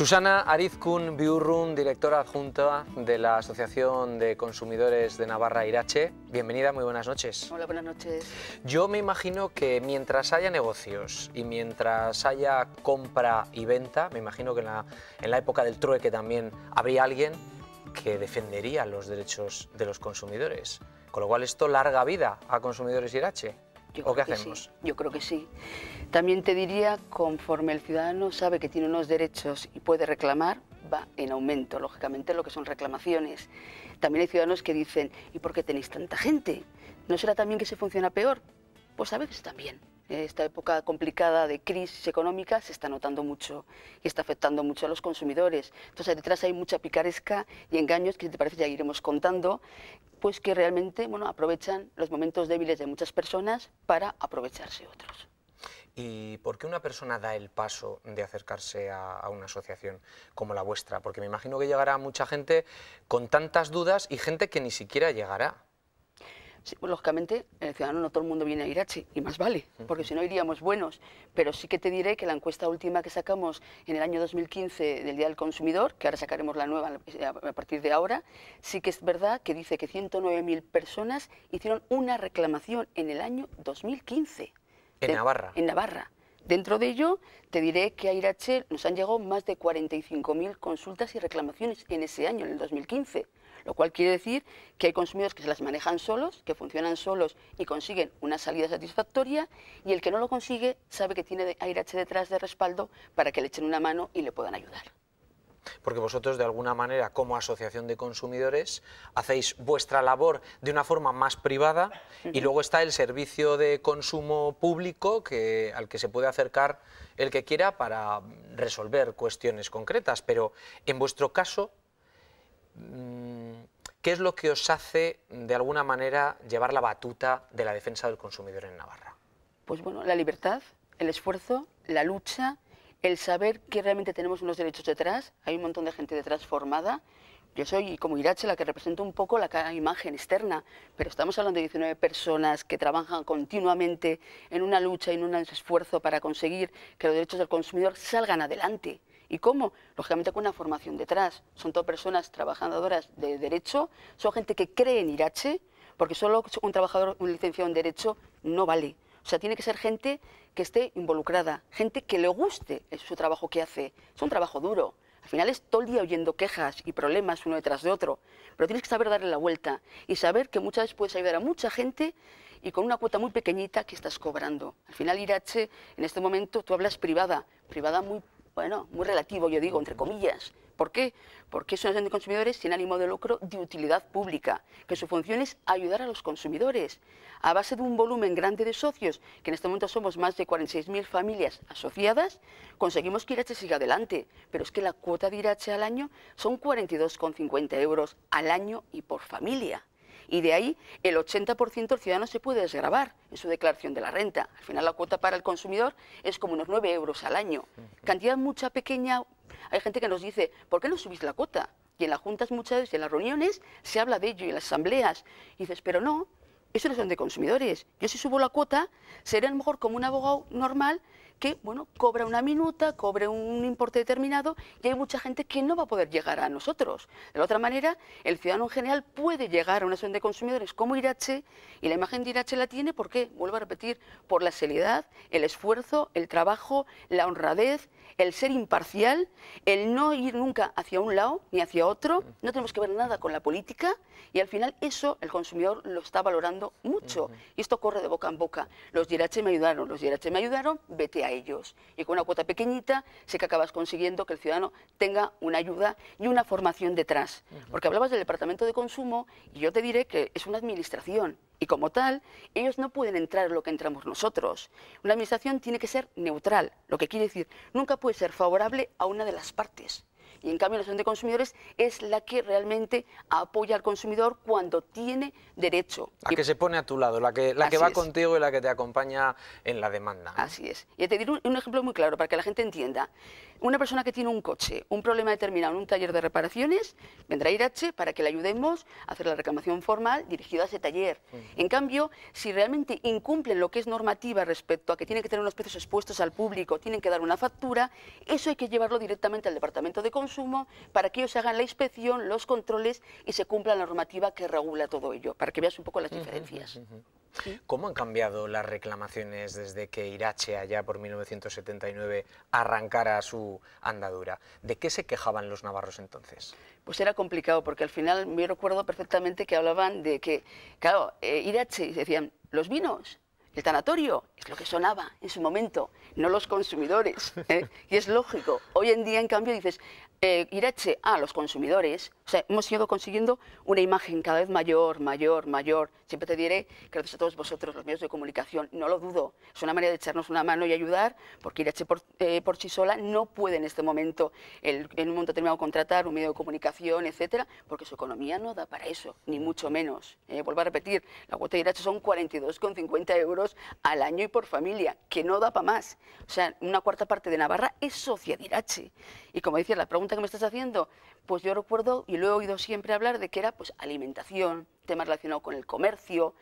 Susana Arizkun Biurrun, directora adjunta de la Asociación de Consumidores de Navarra Irache. Bienvenida, muy buenas noches. Hola, buenas noches. Yo me imagino que mientras haya negocios y mientras haya compra y venta, me imagino que en la época del trueque también habría alguien que defendería los derechos de los consumidores. Con lo cual esto larga vida a consumidores Irache. Yo ¿O qué hacemos? yo creo que sí. También te diría, conforme el ciudadano sabe que tiene unos derechos y puede reclamar, va en aumento, lógicamente, lo que son reclamaciones. También hay ciudadanos que dicen, ¿y por qué tenéis tanta gente? ¿No será también que se funciona peor? Pues a veces también esta época complicada de crisis económica se está notando mucho y está afectando mucho a los consumidores. Entonces detrás hay mucha picaresca y engaños que si te parece ya iremos contando, pues que realmente bueno, aprovechan los momentos débiles de muchas personas para aprovecharse otros. ¿Y por qué una persona da el paso de acercarse a, una asociación como la vuestra? Porque me imagino que llegará mucha gente con tantas dudas y gente que ni siquiera llegará. Sí, pues, lógicamente, el ciudadano no todo el mundo viene a Irache, y más vale, porque si no iríamos buenos. Pero sí que te diré que la encuesta última que sacamos en el año 2015 del Día del Consumidor, que ahora sacaremos la nueva eh, a partir de ahora, sí que es verdad que dice que 109.000 personas hicieron una reclamación en el año 2015. ¿En Navarra? En Navarra. Dentro de ello, te diré que a Irache nos han llegado más de 45.000 consultas y reclamaciones en ese año, en el 2015, lo cual quiere decir que hay consumidores que se las manejan solos, que funcionan solos y consiguen una salida satisfactoria, y el que no lo consigue sabe que tiene a Irache detrás de respaldo para que le echen una mano y le puedan ayudar porque vosotros de alguna manera como asociación de consumidores hacéis vuestra labor de una forma más privada y luego está el servicio de consumo público al que se puede acercar el que quiera para resolver cuestiones concretas, pero en vuestro caso, mm, ¿qué es lo que os hace de alguna manera llevar la batuta de la defensa del consumidor en Navarra? Pues bueno, la libertad, el esfuerzo, la lucha el saber que realmente tenemos unos derechos detrás, hay un montón de gente detrás formada. Yo soy como Irache la que representa un poco la imagen externa, pero estamos hablando de 19 personas que trabajan continuamente en una lucha y en un esfuerzo para conseguir que los derechos del consumidor salgan adelante. ¿Y cómo? Lógicamente con una formación detrás. Son todas personas trabajadoras de derecho, son gente que cree en Irache, porque solo un trabajador, un licenciado en derecho, no vale. O sea, tiene que ser gente que esté involucrada, gente que le guste su trabajo que hace. Es un trabajo duro. Al final es todo el día oyendo quejas y problemas uno detrás de otro, pero tienes que saber darle la vuelta y saber que muchas veces puedes ayudar a mucha gente y con una cuota muy pequeñita que estás cobrando. Al final, Irache, en este momento tú hablas privada, privada muy, bueno, muy relativo, yo digo, entre comillas, ¿Por qué? Porque es una asociación de consumidores sin ánimo de lucro de utilidad pública, que su función es ayudar a los consumidores. A base de un volumen grande de socios, que en este momento somos más de 46.000 familias asociadas, conseguimos que Irache siga adelante. Pero es que la cuota de Irache al año son 42,50 euros al año y por familia y de ahí el 80% del ciudadano se puede desgravar en su declaración de la renta. Al final la cuota para el consumidor es como unos 9 euros al año. Cantidad mucha pequeña hay gente que nos dice, ¿por qué no subís la cuota? Y en las juntas muchas veces, en las reuniones, se habla de ello y en las asambleas. Y dices, pero no, eso no son de consumidores. Yo si subo la cuota, seré a lo mejor como un abogado normal que, bueno, cobra una minuta, cobre un importe determinado y hay mucha gente que no va a poder llegar a nosotros. De la otra manera, el ciudadano en general puede llegar a una asociación de consumidores como Irache y la imagen de Irache la tiene porque, vuelvo a repetir, por la seriedad, el esfuerzo, el trabajo, la honradez, el ser imparcial, el no ir nunca hacia un lado ni hacia otro, no tenemos que ver nada con la política y al final eso el consumidor lo está valorando mucho y esto corre de boca en boca. Los Irache me ayudaron, los Irache me ayudaron, vete a ellos. Y con una cuota pequeñita sé que acabas consiguiendo que el ciudadano tenga una ayuda y una formación detrás. Porque hablabas del Departamento de Consumo y yo te diré que es una administración y como tal, ellos no pueden entrar en lo que entramos nosotros. Una administración tiene que ser neutral, lo que quiere decir, nunca puede ser favorable a una de las partes. Y en cambio la Asociación de Consumidores es la que realmente apoya al consumidor cuando tiene derecho. La que se pone a tu lado, la que, la que va contigo y la que te acompaña en la demanda. Así es. Y te diré un ejemplo muy claro para que la gente entienda una persona que tiene un coche, un problema determinado en un taller de reparaciones, vendrá a IRH para que le ayudemos a hacer la reclamación formal dirigida a ese taller. En cambio, si realmente incumplen lo que es normativa respecto a que tienen que tener unos precios expuestos al público, tienen que dar una factura, eso hay que llevarlo directamente al Departamento de Consumo para que ellos hagan la inspección, los controles y se cumpla la normativa que regula todo ello, para que veas un poco las diferencias. ¿Cómo han cambiado las reclamaciones desde que Irache, allá por 1979, arrancara su andadura? ¿De qué se quejaban los navarros entonces? Pues era complicado, porque al final me recuerdo perfectamente que hablaban de que, claro, eh, Irache, decían, los vinos, el tanatorio es lo que sonaba en su momento, no los consumidores. ¿eh? Y es lógico. Hoy en día, en cambio, dices, eh, Irache, ah, los consumidores, o sea, hemos ido consiguiendo una imagen cada vez mayor, mayor, mayor. Siempre te diré gracias a todos vosotros, los medios de comunicación, no lo dudo, es una manera de echarnos una mano y ayudar, porque Irache por, eh, sí sola no puede en este momento, en un momento determinado, contratar un medio de comunicación, etcétera, porque su economía no da para eso, ni mucho menos. Eh, vuelvo a repetir, la cuota de Irache son 42,50 euros al año y por familia, que no da para más. O sea, una cuarta parte de Navarra es socia de Irache. Y como decía, la pregunta que me estás haciendo, pues yo recuerdo, y lo he oído siempre hablar, de que era pues, alimentación, tema relacionado con el comercio.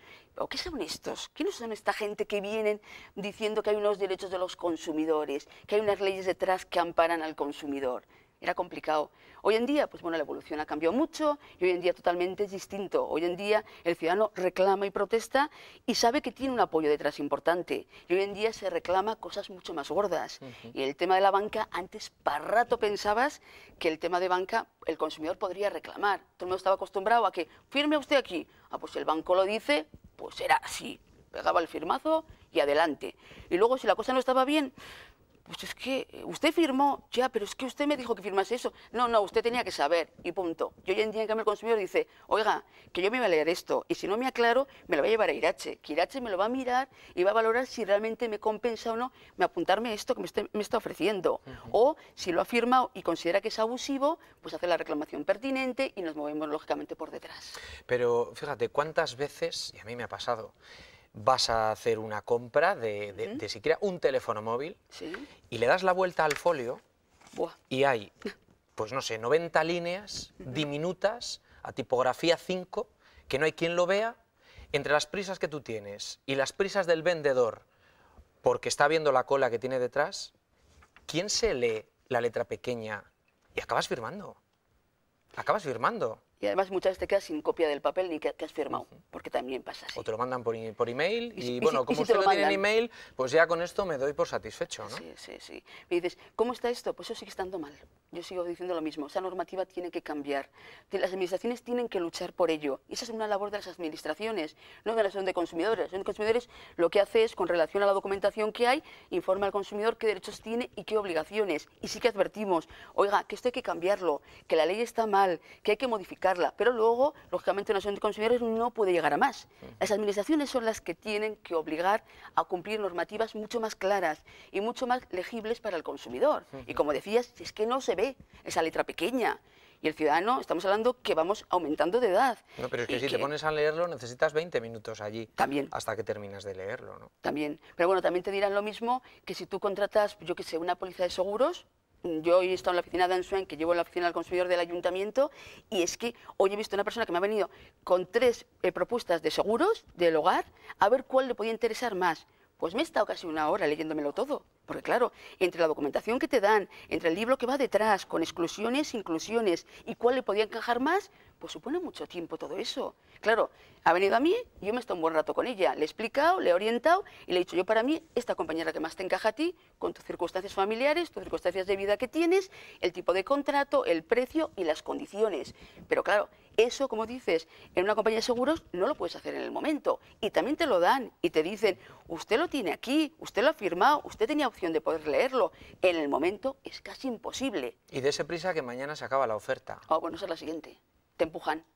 qué son estos? ¿Quiénes son esta gente que vienen diciendo que hay unos derechos de los consumidores, que hay unas leyes detrás que amparan al consumidor? era complicado. Hoy en día, pues bueno, la evolución ha cambiado mucho y hoy en día totalmente es distinto. Hoy en día el ciudadano reclama y protesta y sabe que tiene un apoyo detrás importante. Y hoy en día se reclama cosas mucho más gordas. Y el tema de la banca, antes para rato pensabas que el tema de banca el consumidor podría reclamar. Todo el mundo estaba acostumbrado a que firme usted aquí. Ah, pues el banco lo dice, pues era así. Pegaba el firmazo y adelante. Y luego si la cosa no estaba bien, pues es que eh, usted firmó, ya, pero es que usted me dijo que firmase eso. No, no, usted tenía que saber y punto. Yo ya en que en cambio, el consumidor dice, oiga, que yo me voy a leer esto y si no me aclaro, me lo voy a llevar a Irache, que Irache me lo va a mirar y va a valorar si realmente me compensa o no me apuntarme a esto que me, está ofreciendo. O si lo ha firmado y considera que es abusivo, pues hace la reclamación pertinente y nos movemos lógicamente por detrás. Pero fíjate, ¿cuántas veces, y a mí me ha pasado, vas a hacer una compra de, siquiera un teléfono móvil y le das la vuelta al folio y hay, pues no sé, 90 líneas diminutas a tipografía 5, que no hay quien lo vea, entre las prisas que tú tienes y las prisas del vendedor, porque está viendo la cola que tiene detrás, ¿quién se lee la letra pequeña y acabas firmando? Acabas firmando y además muchas veces te quedas sin copia del papel ni que, has firmado, porque también pasa así. O te lo mandan por, por email y, bueno, como usted lo, tiene en email, pues ya con esto me doy por satisfecho, ¿no? Sí, sí, sí. Me dices, ¿cómo está esto? Pues eso sigue estando mal. Yo sigo diciendo lo mismo. Esa normativa tiene que cambiar. Las administraciones tienen que luchar por ello. Y esa es una labor de las administraciones, no de la Asociación de Consumidores. La de Consumidores lo que hace es, con relación a la documentación que hay, informa al consumidor qué derechos tiene y qué obligaciones. Y sí que advertimos, oiga, que esto hay que cambiarlo, que la ley está mal, que hay que modificar pero luego, lógicamente, una asociación de consumidores no puede llegar a más. Las administraciones son las que tienen que obligar a cumplir normativas mucho más claras y mucho más legibles para el consumidor. Y como decías, es que no se ve esa letra pequeña y el ciudadano, estamos hablando que vamos aumentando de edad. No, pero es que si te pones a leerlo necesitas 20 minutos allí. También. Hasta que terminas de leerlo, ¿no? También. Pero bueno, también te dirán lo mismo que si tú contratas, yo que sé, una póliza de seguros, yo he estado en la oficina de Ansuen, que llevo la oficina del consumidor del ayuntamiento, y es que hoy he visto una persona que me ha venido con tres eh, propuestas de seguros del hogar, a ver cuál le podía interesar más. Pues me he estado casi una hora leyéndomelo todo, porque claro, entre la documentación que te dan, entre el libro que va detrás, con exclusiones, inclusiones, y cuál le podía encajar más, pues supone mucho tiempo todo eso. Claro, ha venido a mí, yo me he estado un buen rato con ella, le he explicado, le he orientado y le he dicho, yo para mí, esta compañera que más te encaja a ti, con tus circunstancias familiares, tus circunstancias de vida que tienes, el tipo de contrato, el precio y las condiciones. Pero claro, eso, como dices, en una compañía de seguros no lo puedes hacer en el momento. Y también te lo dan y te dicen, usted lo tiene aquí, usted lo ha firmado, usted tenía opción de poder leerlo. En el momento es casi imposible. Y de ese prisa que mañana se acaba la oferta. Ah bueno, esa es la siguiente te empujan.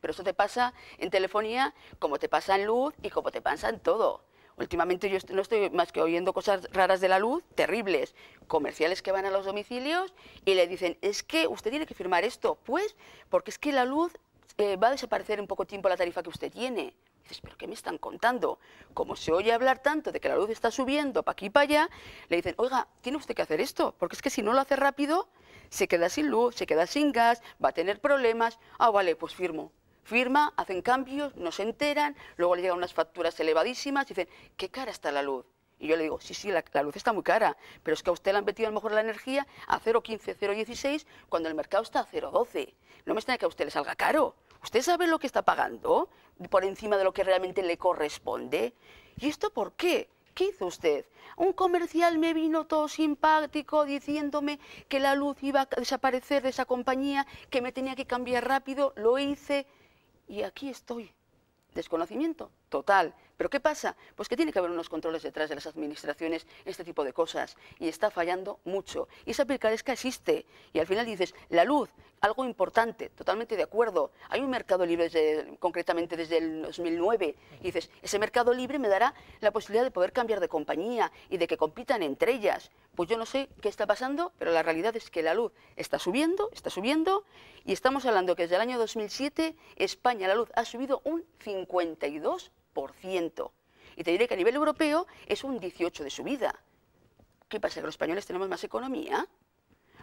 Pero eso te pasa en telefonía como te pasa en luz y como te pasa en todo. Últimamente yo no estoy más que oyendo cosas raras de la luz, terribles, comerciales que van a los domicilios y le dicen, es que usted tiene que firmar esto, pues, porque es que la luz eh, va a desaparecer en poco tiempo la tarifa que usted tiene. dices, pero ¿qué me están contando? Como se oye hablar tanto de que la luz está subiendo para aquí y para allá, le dicen, oiga, tiene usted que hacer esto, porque es que si no lo hace rápido, se queda sin luz, se queda sin gas, va a tener problemas, ah, vale, pues firmo. Firma, hacen cambios, no se enteran, luego le llegan unas facturas elevadísimas y dicen, qué cara está la luz. Y yo le digo, sí, sí, la, luz está muy cara, pero es que a usted le han metido a lo mejor la energía a 0,15, 0,16 cuando el mercado está a 0,12. No me extraña que a usted le salga caro. ¿Usted sabe lo que está pagando por encima de lo que realmente le corresponde? ¿Y esto por qué? ¿Qué hizo usted? Un comercial me vino todo simpático diciéndome que la luz iba a desaparecer de esa compañía, que me tenía que cambiar rápido, lo hice y aquí estoy. Desconocimiento total. Pero ¿qué pasa? Pues que tiene que haber unos controles detrás de las administraciones, este tipo de cosas, y está fallando mucho. Y esa picaresca existe, y al final dices, la luz, algo importante, totalmente de acuerdo. Hay un mercado libre concretamente desde el 2009, y dices, ese mercado libre me dará la posibilidad de poder cambiar de compañía y de que compitan entre ellas. Pues yo no sé qué está pasando, pero la realidad es que la luz está subiendo, está subiendo, y estamos hablando que desde el año 2007 España la luz ha subido un 52%. Y te diré que a nivel europeo es un 18% de subida. ¿Qué pasa? ¿Que los españoles tenemos más economía?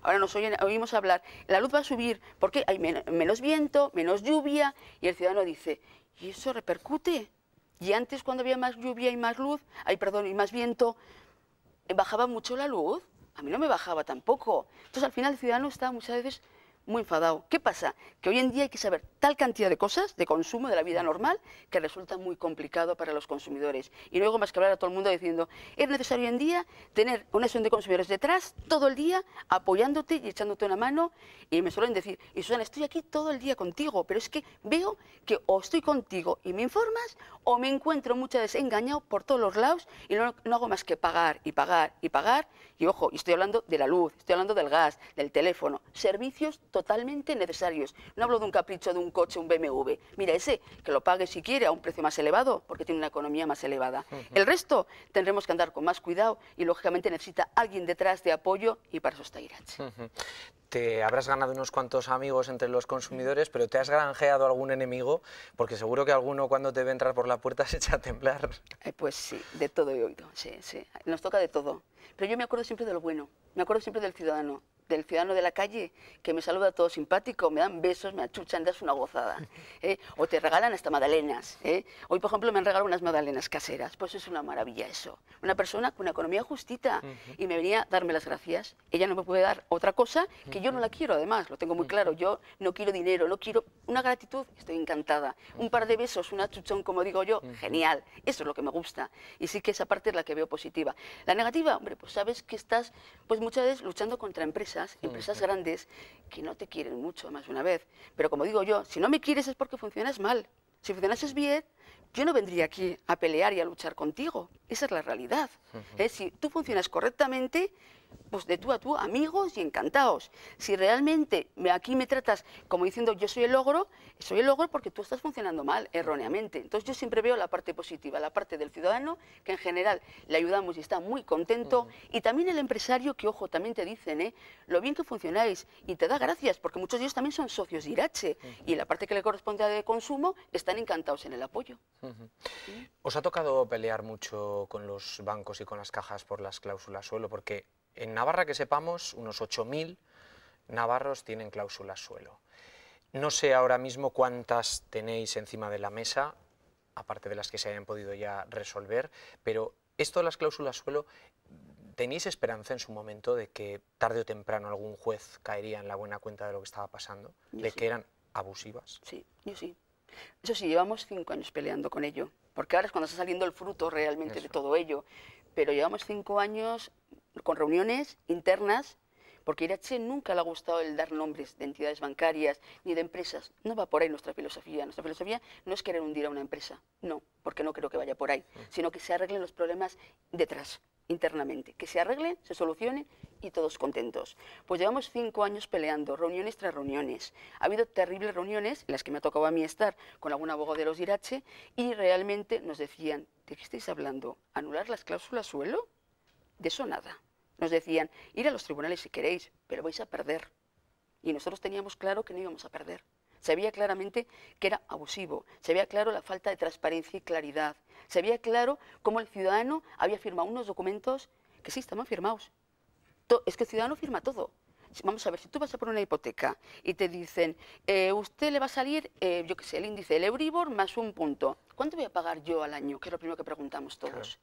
Ahora nos oímos hablar, la luz va a subir porque hay menos viento, menos lluvia, y el ciudadano dice, ¿y eso repercute? Y antes cuando había más lluvia y más luz, hay perdón, y más viento, ¿bajaba mucho la luz? A mí no me bajaba tampoco. Entonces al final el ciudadano está muchas veces muy enfadado. ¿Qué pasa? Que hoy en día hay que saber tal cantidad de cosas de consumo de la vida normal que resulta muy complicado para los consumidores. Y luego más que hablar a todo el mundo diciendo, es necesario hoy en día tener una sesión de consumidores detrás todo el día apoyándote y echándote una mano. Y me suelen decir, y Susana, estoy aquí todo el día contigo, pero es que veo que o estoy contigo y me informas o me encuentro muchas veces engañado por todos los lados y no, hago más que pagar y pagar y pagar. Y ojo, estoy hablando de la luz, estoy hablando del gas, del teléfono, servicios totalmente necesarios. No hablo de un capricho de un coche, un BMW. Mira, ese que lo pague si quiere a un precio más elevado, porque tiene una economía más elevada. El resto tendremos que andar con más cuidado y, lógicamente, necesita alguien detrás de apoyo y para eso está Irache. Te habrás ganado unos cuantos amigos entre los consumidores, pero ¿te has granjeado algún enemigo? Porque seguro que alguno cuando te ve entrar por la puerta se echa a temblar. Eh, pues sí, de todo he oído, sí, sí. Nos toca de todo. Pero yo me acuerdo siempre de lo bueno, me acuerdo siempre del ciudadano, del ciudadano de la calle que me saluda todo simpático, me dan besos, me achuchan, das una gozada. ¿eh? O te regalan hasta magdalenas. ¿eh? Hoy, por ejemplo, me han regalado unas magdalenas caseras. Pues es una maravilla eso. Una persona con una economía justita y me venía a darme las gracias. Ella no me puede dar otra cosa que yo no la quiero, además, lo tengo muy claro. Yo no quiero dinero, no quiero una gratitud, estoy encantada. Un par de besos, una achuchón, como digo yo, genial. Eso es lo que me gusta. Y sí que esa parte es la que veo positiva. La negativa, hombre, pues sabes que estás pues muchas veces luchando contra empresas empresas, grandes, que no te quieren mucho más de una vez. Pero como digo yo, si no me quieres es porque funcionas mal. Si funcionases bien, yo no vendría aquí a pelear y a luchar contigo. Esa es la realidad. es Si tú funcionas correctamente, pues de tú a tú, amigos y encantados. Si realmente aquí me tratas como diciendo yo soy el logro soy el logro porque tú estás funcionando mal, erróneamente. Entonces yo siempre veo la parte positiva, la parte del ciudadano, que en general le ayudamos y está muy contento, y también el empresario, que ojo, también te dicen, ¿eh? lo bien que funcionáis, y te da gracias, porque muchos de ellos también son socios de Irache, y la parte que le corresponde a de consumo, están encantados en el apoyo. ¿Os ha tocado pelear mucho con los bancos y con las cajas por las cláusulas suelo? Porque en Navarra, que sepamos, unos 8.000 navarros tienen cláusulas suelo. No sé ahora mismo cuántas tenéis encima de la mesa, aparte de las que se hayan podido ya resolver, pero esto de las cláusulas suelo, ¿tenéis esperanza en su momento de que tarde o temprano algún juez caería en la buena cuenta de lo que estaba pasando? ¿De que eran abusivas? Sí, yo sí. Eso sí, llevamos cinco años peleando con ello, porque ahora es cuando está saliendo el fruto realmente de todo ello, pero llevamos cinco años con reuniones internas, porque Irache nunca le ha gustado el dar nombres de entidades bancarias ni de empresas. No va por ahí nuestra filosofía. Nuestra filosofía no es querer hundir a una empresa, no, porque no creo que vaya por ahí, sino que se arreglen los problemas detrás, internamente, que se arreglen, se solucione y todos contentos. Pues llevamos cinco años peleando, reuniones tras reuniones. Ha habido terribles reuniones, en las que me ha tocado a mí estar con algún abogado de los Irache, y realmente nos decían, ¿de qué estáis hablando? ¿Anular las cláusulas suelo? De eso nada. Nos decían, ir a los tribunales si queréis, pero vais a perder. Y nosotros teníamos claro que no íbamos a perder. Se veía claramente que era abusivo, se veía claro la falta de transparencia y claridad, se veía claro cómo el ciudadano había firmado unos documentos que sí estaban firmados. Es que el ciudadano firma todo, vamos a ver, si tú vas a poner una hipoteca y te dicen, eh, usted le va a salir, eh, yo qué sé, el índice del Euribor más un punto, ¿cuánto voy a pagar yo al año? Que es lo primero que preguntamos todos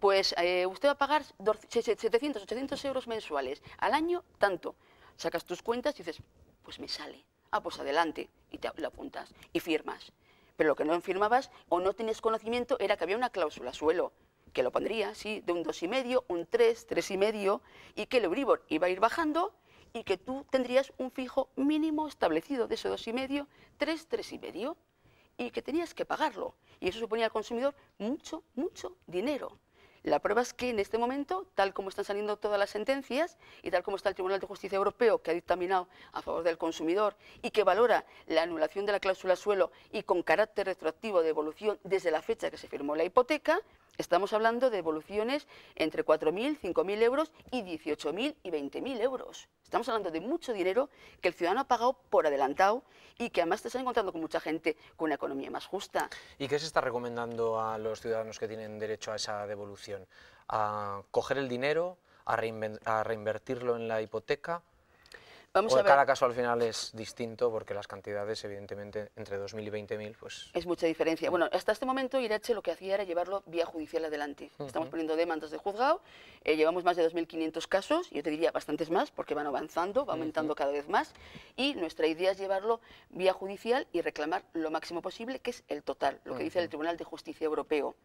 pues eh, usted va a pagar 700, 800 euros mensuales. Al año, tanto. Sacas tus cuentas y dices, pues me sale. Ah, pues adelante. Y te lo apuntas y firmas. Pero lo que no firmabas o no tenías conocimiento era que había una cláusula suelo, que lo pondría, sí, de un 2,5, un 3, 3,5, y que el Euribor iba a ir bajando y que tú tendrías un fijo mínimo establecido de ese 2,5, 3, 3,5, y que tenías que pagarlo. Y eso suponía al consumidor mucho, mucho dinero. La prueba es que en este momento, tal como están saliendo todas las sentencias y tal como está el Tribunal de Justicia Europeo, que ha dictaminado a favor del consumidor y que valora la anulación de la cláusula suelo y con carácter retroactivo de evolución desde la fecha que se firmó la hipoteca, Estamos hablando de devoluciones entre 4.000, 5.000 euros y 18.000 y 20.000 euros. Estamos hablando de mucho dinero que el ciudadano ha pagado por adelantado y que además te está encontrando con mucha gente con una economía más justa. ¿Y qué se está recomendando a los ciudadanos que tienen derecho a esa devolución? ¿A coger el dinero, a, reinvertirlo en la hipoteca Vamos Cada caso al final es distinto porque las cantidades, evidentemente, entre 2.000 y 20.000, pues... Es mucha diferencia. Bueno, hasta este momento Irache lo que hacía era llevarlo vía judicial adelante. Estamos poniendo demandas de juzgado, eh, llevamos más de 2.500 casos, yo te diría bastantes más porque van avanzando, va aumentando cada vez más, y nuestra idea es llevarlo vía judicial y reclamar lo máximo posible, que es el total, lo que dice el Tribunal de Justicia Europeo.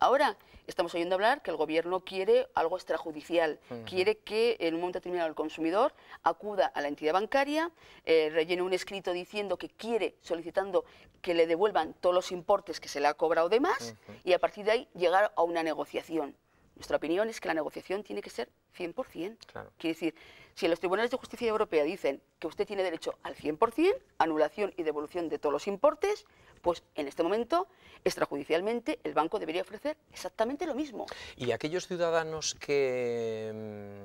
Ahora estamos oyendo hablar que el Gobierno quiere algo extrajudicial, quiere que en un momento determinado el consumidor acuda a la entidad bancaria, rellene eh, rellena un escrito diciendo que quiere, solicitando que le devuelvan todos los importes que se le ha cobrado de más y a partir de ahí llegar a una negociación. Nuestra opinión es que la negociación tiene que ser 100%. Claro. Quiere decir, si los tribunales de justicia europea dicen que usted tiene derecho al 100%, anulación y devolución de todos los importes, pues en este momento, extrajudicialmente, el banco debería ofrecer exactamente lo mismo. ¿Y aquellos ciudadanos que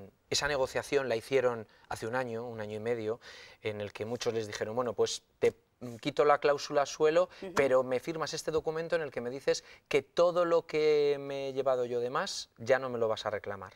mm, esa negociación la hicieron hace un año, un año y medio, en el que muchos les dijeron, bueno, pues te mm, quito la cláusula suelo, pero me firmas este documento en el que me dices que todo lo que me he llevado yo de más ya no me lo vas a reclamar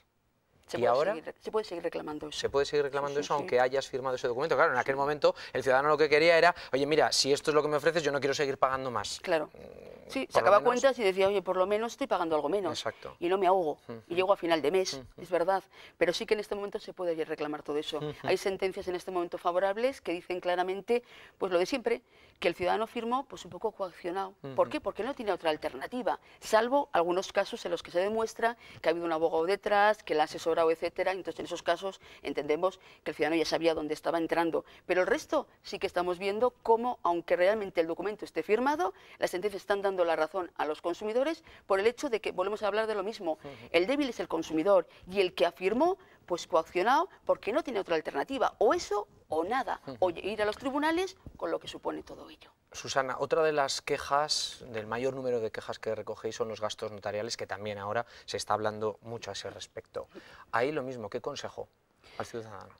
y ahora se puede seguir reclamando eso. Se puede seguir reclamando eso aunque hayas firmado ese documento. Claro, en aquel momento el ciudadano lo que quería era, oye, mira, si esto es lo que me ofreces, yo no quiero seguir pagando más. Claro. Mm, Sí, sacaba cuentas y decía, oye, por lo menos estoy pagando algo menos. Exacto. Y no me ahogo. Y llego a final de mes, es verdad. Pero sí que en este momento se puede reclamar todo eso. Hay sentencias en este momento favorables que dicen claramente, pues lo de siempre, que el ciudadano firmó, pues un poco coaccionado. ¿Por qué? Porque no tiene otra alternativa, salvo algunos casos en los que se demuestra que ha habido un abogado detrás, que la ha asesorado, etcétera. Entonces, en esos casos entendemos que el ciudadano ya sabía dónde estaba entrando. Pero el resto sí que estamos viendo cómo, aunque realmente el documento esté firmado, las sentencias están dando la razón a los consumidores por el hecho de que, volvemos a hablar de lo mismo, el débil es el consumidor y el que afirmó, pues coaccionado porque no tiene otra alternativa, o eso o nada, o ir a los tribunales con lo que supone todo ello. Susana, otra de las quejas, del mayor número de quejas que recogéis son los gastos notariales, que también ahora se está hablando mucho a ese respecto. Ahí lo mismo, ¿qué consejo?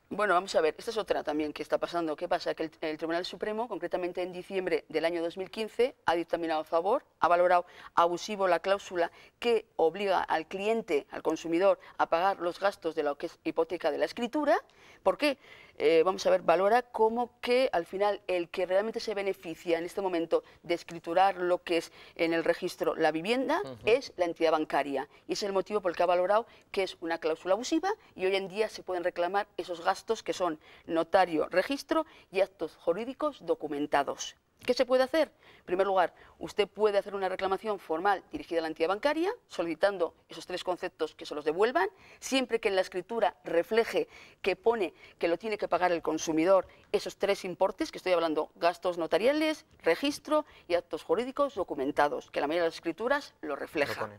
Bueno, vamos a ver, esta es otra también que está pasando. ¿Qué pasa? Que el, Tribunal Supremo, concretamente en diciembre del año 2015, ha dictaminado a favor, ha valorado abusivo la cláusula que obliga al cliente, al consumidor, a pagar los gastos de lo que es hipoteca de la escritura. ¿Por qué? Eh, vamos a ver, valora cómo que al final el que realmente se beneficia en este momento de escriturar lo que es en el registro la vivienda es la entidad bancaria. Y es el motivo por el que ha valorado que es una cláusula abusiva y hoy en día se pueden reclamar esos gastos que son notario, registro y actos jurídicos documentados. ¿Qué se puede hacer? En primer lugar, usted puede hacer una reclamación formal dirigida a la entidad bancaria, solicitando esos tres conceptos que se los devuelvan, siempre que en la escritura refleje que pone que lo tiene que pagar el consumidor esos tres importes que estoy hablando, gastos notariales, registro y actos jurídicos documentados, que la mayoría de las escrituras lo refleja.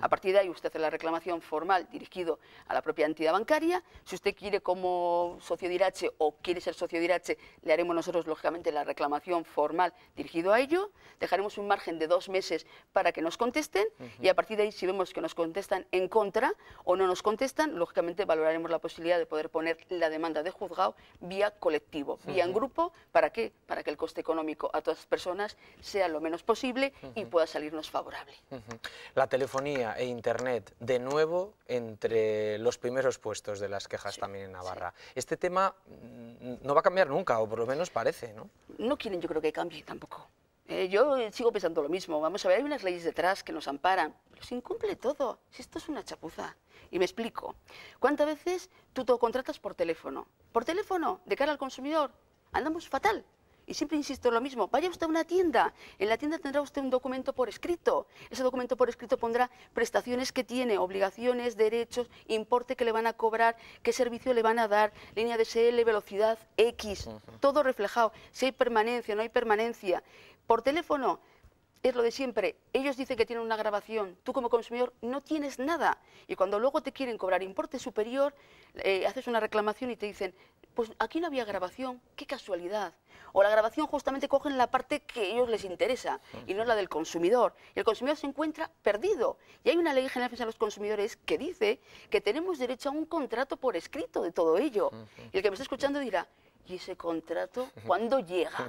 a partir de ahí usted hace la reclamación formal dirigido a la propia entidad bancaria. Si usted quiere como socio de Irache o quiere ser socio de Irache, le haremos nosotros lógicamente la reclamación formal dirigido a ello. Dejaremos un margen de dos meses para que nos contesten y a partir de ahí si vemos que nos contestan en contra o no nos contestan, lógicamente valoraremos la posibilidad de poder poner la demanda de juzgado vía colectivo y en grupo, ¿para qué? Para que el coste económico a todas las personas sea lo menos posible y pueda salirnos favorable. La telefonía e Internet, de nuevo, entre los primeros puestos de las quejas también en Navarra. Este tema mm, no va a cambiar nunca, o por lo menos parece, ¿no? No quieren, yo creo que cambie tampoco. Eh, yo sigo pensando lo mismo. Vamos a ver, hay unas leyes detrás que nos amparan. Pero se incumple todo. Si esto es una chapuza. Y me explico. ¿Cuántas veces tú te contratas por teléfono? Por teléfono, de cara al consumidor, andamos fatal. Y siempre insisto en lo mismo, vaya usted a una tienda, en la tienda tendrá usted un documento por escrito, ese documento por escrito pondrá prestaciones que tiene, obligaciones, derechos, importe que le van a cobrar, qué servicio le van a dar, línea de S.L., velocidad X, todo reflejado, si hay permanencia, no hay permanencia. Por teléfono es lo de siempre. Ellos dicen que tienen una grabación, tú como consumidor no tienes nada. Y cuando luego te quieren cobrar importe superior, eh, haces una reclamación y te dicen, pues aquí no había grabación, qué casualidad. O la grabación justamente cogen la parte que ellos les interesa y no la del consumidor. Y el consumidor se encuentra perdido. Y hay una ley general de los consumidores que dice que tenemos derecho a un contrato por escrito de todo ello. Y el que me está escuchando dirá, ¿Y ese contrato cuándo llega?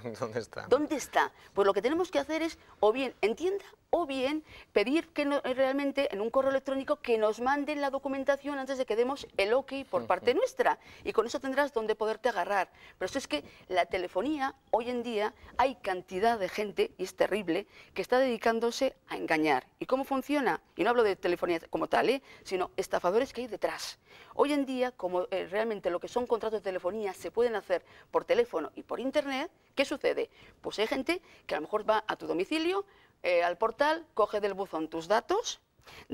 ¿Dónde está? Pues lo que tenemos que hacer es, o bien, entienda o bien pedir que eh, realmente en un correo electrónico que nos manden la documentación antes de que demos el ok por parte nuestra y con eso tendrás donde poderte agarrar. Pero eso es que la telefonía hoy en día hay cantidad de gente, y es terrible, que está dedicándose a engañar. ¿Y cómo funciona? Y no hablo de telefonía como tal, ¿eh? sino estafadores que hay detrás. Hoy en día, como eh, realmente lo que son contratos de telefonía se pueden hacer por teléfono y por internet, ¿qué sucede? Pues hay gente que a lo mejor va a tu domicilio, eh, al portal, coge del buzón tus datos,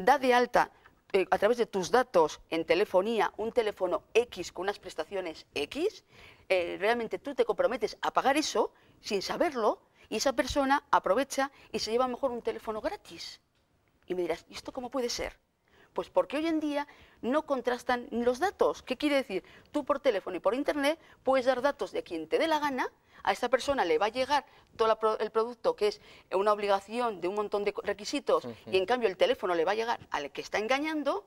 da de alta eh, a través de tus datos en telefonía un teléfono X con unas prestaciones X, eh, realmente tú te comprometes a pagar eso sin saberlo y esa persona aprovecha y se lleva mejor un teléfono gratis. Y me dirás, ¿y esto cómo puede ser? Pues porque hoy en día no contrastan los datos. ¿Qué quiere decir? Tú por teléfono y por internet puedes dar datos de quien te dé la gana, a esa persona le va a llegar todo el producto que es una obligación de un montón de requisitos y en cambio el teléfono le va a llegar al que está engañando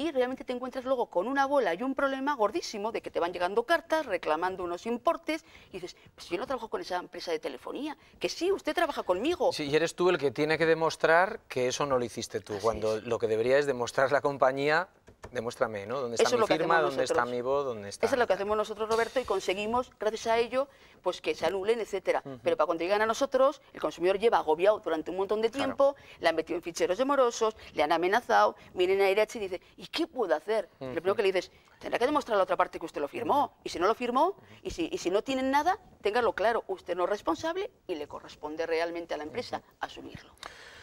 y realmente te encuentras luego con una bola y un problema gordísimo de que te van llegando cartas reclamando unos importes y dices, pues yo no trabajo con esa empresa de telefonía, que sí, usted trabaja conmigo. Sí, y eres tú el que tiene que demostrar que eso no lo hiciste tú, cuando lo que debería es demostrar la compañía demuéstrame, ¿no? ¿Dónde está mi firma? ¿Dónde está mi voz? ¿Dónde está? Eso es lo que hacemos nosotros, Roberto, y conseguimos, gracias a ello, pues que se anulen, etcétera. Pero para cuando llegan a nosotros, el consumidor lleva agobiado durante un montón de tiempo, le han metido en ficheros demorosos, le han amenazado, miren a RH y dicen, ¿y qué puedo hacer? Lo primero que le dices, tendrá que demostrar a la otra parte que usted lo firmó. Y si no lo firmó, y si, y si no tienen nada, téngalo claro, usted no es responsable y le corresponde realmente a la empresa asumirlo.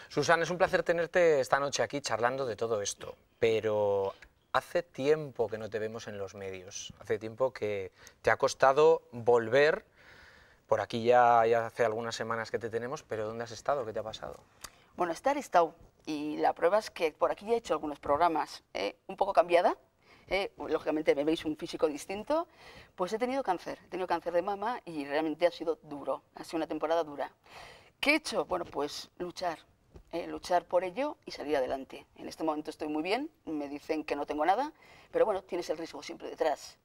Susana, es un placer tenerte esta noche aquí charlando de todo esto, pero hace tiempo que no te vemos en los medios, hace tiempo que te ha costado volver, por aquí ya, ya hace algunas semanas que te tenemos, pero ¿dónde has estado? ¿Qué te ha pasado? Bueno, estar he estado y la prueba es que por aquí he hecho algunos programas, ¿eh? un poco cambiada, ¿eh? lógicamente me veis un físico distinto, pues he tenido cáncer, he tenido cáncer de mama y realmente ha sido duro, ha sido una temporada dura. ¿Qué he hecho? Bueno, pues luchar, ¿eh? luchar por ello y salir adelante. En este momento estoy muy bien, me dicen que no tengo nada, pero bueno, tienes el riesgo siempre detrás.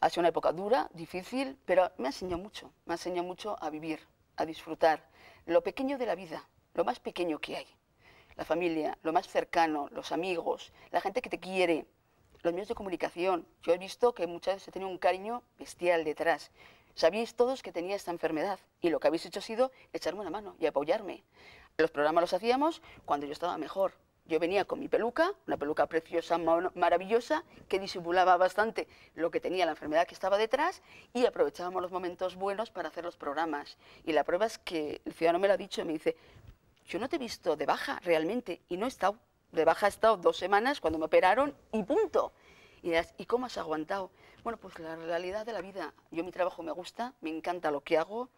Ha sido una época dura, difícil, pero me ha enseñado mucho, me ha enseñado mucho a vivir, a disfrutar lo pequeño de la vida, lo más pequeño que hay la familia, lo más cercano, los amigos, la gente que te quiere, los medios de comunicación. Yo he visto que muchas veces he tenido un cariño bestial detrás. Sabíais todos que tenía esta enfermedad y lo que habéis hecho ha sido echarme una mano y apoyarme. Los programas los hacíamos cuando yo estaba mejor. Yo venía con mi peluca, una peluca preciosa, maravillosa, que disimulaba bastante lo que tenía la enfermedad que estaba detrás y aprovechábamos los momentos buenos para hacer los programas. Y la prueba es que el ciudadano me lo ha dicho, me dice, yo no te he visto de baja realmente y no he estado. De baja he estado dos semanas cuando me operaron y punto. Y dirás, ¿y cómo has aguantado? Bueno, pues la realidad de la vida. Yo mi trabajo me gusta, me encanta lo que hago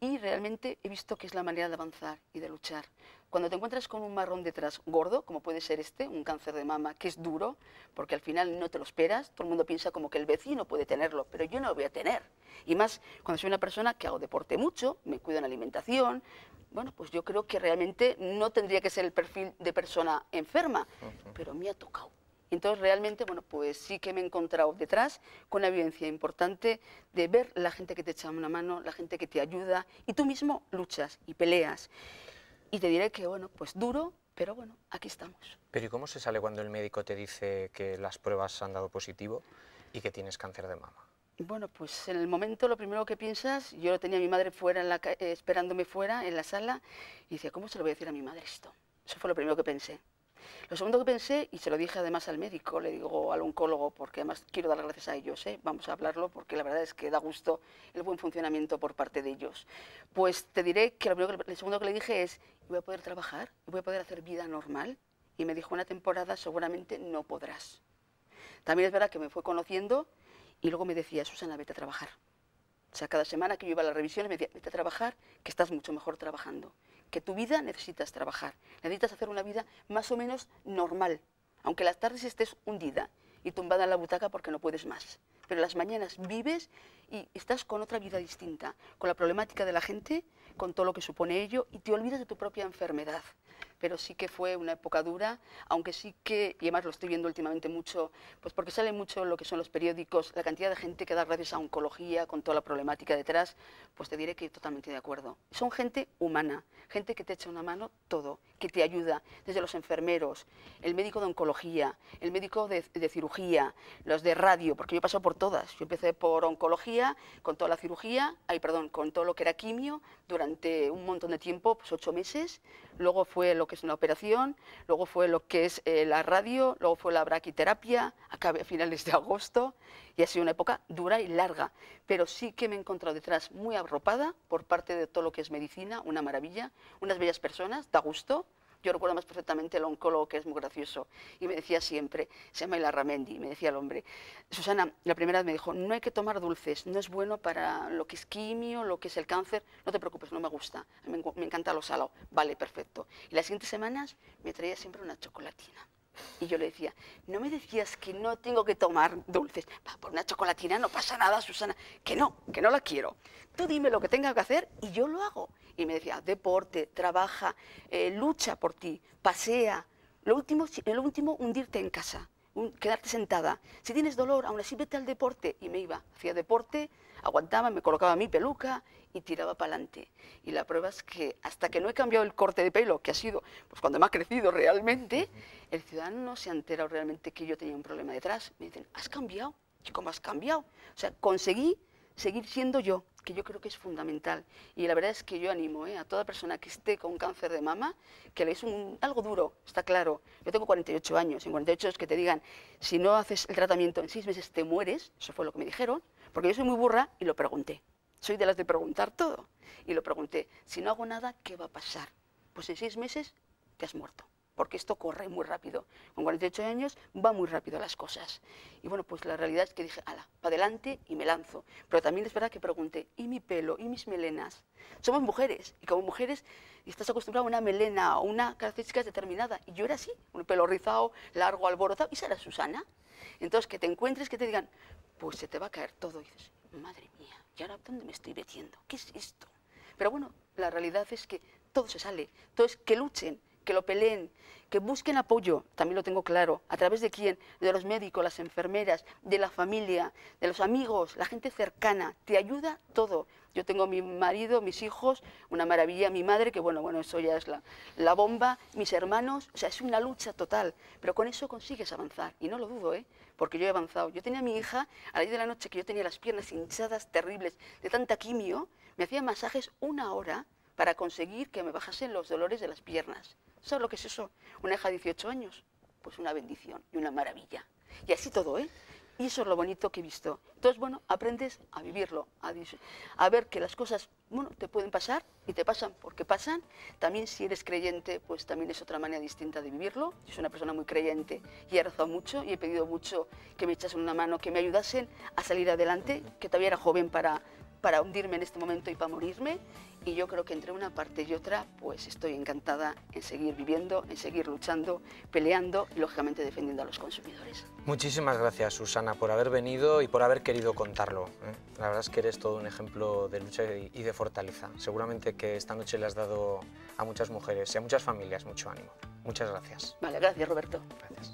y realmente he visto que es la manera de avanzar y de luchar. Cuando te encuentras con un marrón detrás gordo, como puede ser este, un cáncer de mama, que es duro, porque al final no te lo esperas, todo el mundo piensa como que el vecino puede tenerlo, pero yo no lo voy a tener. Y más cuando soy una persona que hago deporte mucho, me cuido en alimentación, bueno, pues yo creo que realmente no tendría que ser el perfil de persona enferma, pero me ha tocado. Entonces realmente, bueno, pues sí que me he encontrado detrás con una evidencia importante de ver la gente que te echa una mano, la gente que te ayuda y tú mismo luchas y peleas. Y te diré que, bueno, pues duro, pero bueno, aquí estamos. Pero ¿y cómo se sale cuando el médico te dice que las pruebas han dado positivo y que tienes cáncer de mama? Bueno, pues en el momento lo primero que piensas, yo lo tenía mi madre fuera, en la, eh, esperándome fuera, en la sala, y decía, ¿cómo se lo voy a decir a mi madre esto? Eso fue lo primero que pensé. Lo segundo que pensé, y se lo dije además al médico, le digo al oncólogo, porque además quiero dar las gracias a ellos, ¿eh? vamos a hablarlo, porque la verdad es que da gusto el buen funcionamiento por parte de ellos. Pues te diré que lo, primero que, segundo que le dije es, ¿voy a poder trabajar? ¿Voy a poder hacer vida normal? Y me dijo, una temporada seguramente no podrás. También es verdad que me fue conociendo y luego me decía, Susana, vete a trabajar. O sea, cada semana que yo iba a las revisiones me decía, vete a trabajar, que estás mucho mejor trabajando que tu vida necesitas trabajar, necesitas hacer una vida más o menos normal, aunque las tardes estés hundida y tumbada en la butaca porque no puedes más. Pero las mañanas vives y estás con otra vida distinta, con la problemática de la gente, con todo lo que supone ello, y te olvidas de tu propia enfermedad pero sí que fue una época dura, aunque sí que, y además lo estoy viendo últimamente mucho, pues porque sale mucho lo que son los periódicos, la cantidad de gente que da gracias a oncología, con toda la problemática detrás, pues te diré que totalmente de acuerdo. Son gente humana, gente que te echa una mano todo, que te ayuda, desde los enfermeros, el médico de oncología, el médico de, cirugía, los de radio, porque yo he pasado por todas. Yo empecé por oncología, con toda la cirugía, ay, perdón, con todo lo que era quimio, durante un montón de tiempo, pues ocho meses, luego fue lo que es una operación, luego fue lo que es eh, la radio, luego fue la braquiterapia, acabé a finales de agosto y ha sido una época dura y larga, pero sí que me he encontrado detrás muy arropada por parte de todo lo que es medicina, una maravilla, unas bellas personas, da gusto, yo recuerdo más perfectamente el oncólogo, que es muy gracioso, y me decía siempre, se llama Ilarramendi, me decía el hombre, Susana, la primera vez me dijo, no hay que tomar dulces, no es bueno para lo que es quimio, lo que es el cáncer, no te preocupes, no me gusta, me, me encanta lo salado, vale, perfecto. Y las siguientes semanas me traía siempre una chocolatina. Y yo le decía, ¿no me decías que no tengo que tomar dulces? Va, por una chocolatina no pasa nada, Susana. Que no, que no la quiero. Tú dime lo que tenga que hacer y yo lo hago. Y me decía, deporte, trabaja, eh, lucha por ti, pasea. Lo último, lo último, hundirte en casa quedarte sentada. Si tienes dolor, aún así vete al deporte. Y me iba, hacía deporte, aguantaba, me colocaba mi peluca y tiraba para adelante. Y la prueba es que hasta que no he cambiado el corte de pelo, que ha sido pues, cuando me ha crecido realmente, el ciudadano no se ha enterado realmente que yo tenía un problema detrás. Me dicen, ¿has cambiado? ¿Y cómo has cambiado? O sea, conseguí seguir siendo yo, que yo creo que es fundamental. Y la verdad es que yo animo eh, a toda persona que esté con cáncer de mama, que le es algo duro, está claro. Yo tengo 48 años, en 48 es que te digan, si no haces el tratamiento en seis meses te mueres, eso fue lo que me dijeron, porque yo soy muy burra y lo pregunté. Soy de las de preguntar todo. Y lo pregunté, si no hago nada, ¿qué va a pasar? Pues en seis meses te has muerto porque esto corre muy rápido. Con 48 años va muy rápido las cosas. Y bueno, pues la realidad es que dije, ala, para adelante y me lanzo. Pero también es verdad que pregunté, ¿y mi pelo? ¿Y mis melenas? Somos mujeres, y como mujeres estás acostumbrada a una melena o una característica determinada. Y yo era así, un pelo rizado, largo, alborotado, y esa era Susana. Entonces, que te encuentres, que te digan, pues se te va a caer todo. Y dices, madre mía, ¿y ahora dónde me estoy metiendo? ¿Qué es esto? Pero bueno, la realidad es que todo se sale, Entonces que luchen, que lo peleen, que busquen apoyo, también lo tengo claro, a través de quién, de los médicos, las enfermeras, de la familia, de los amigos, la gente cercana, te ayuda todo. Yo tengo mi marido, mis hijos, una maravilla, mi madre, que bueno, bueno, eso ya es la, la bomba, mis hermanos, o sea, es una lucha total, pero con eso consigues avanzar, y no lo dudo, ¿eh? porque yo he avanzado. Yo tenía a mi hija a la 10 de la noche que yo tenía las piernas hinchadas terribles de tanta quimio, me hacía masajes una hora para conseguir que me bajasen los dolores de las piernas. ¿Sabes lo que es eso? Una hija de 18 años. Pues una bendición y una maravilla. Y así todo, ¿eh? Y eso es lo bonito que he visto. Entonces, bueno, aprendes a vivirlo, a, ver que las cosas, bueno, te pueden pasar y te pasan porque pasan. También si eres creyente, pues también es otra manera distinta de vivirlo. Yo soy una persona muy creyente y he rezado mucho y he pedido mucho que me echasen una mano, que me ayudasen a salir adelante, que todavía era joven para, para hundirme en este momento y para morirme y yo creo que entre una parte y otra, pues estoy encantada en seguir viviendo, en seguir luchando, peleando y lógicamente defendiendo a los consumidores. Muchísimas gracias Susana por haber venido y por haber querido contarlo. ¿eh? La verdad es que eres todo un ejemplo de lucha y de fortaleza. Seguramente que esta noche le has dado a muchas mujeres y a muchas familias mucho ánimo. Muchas gracias. Vale, gracias Roberto. Gracias.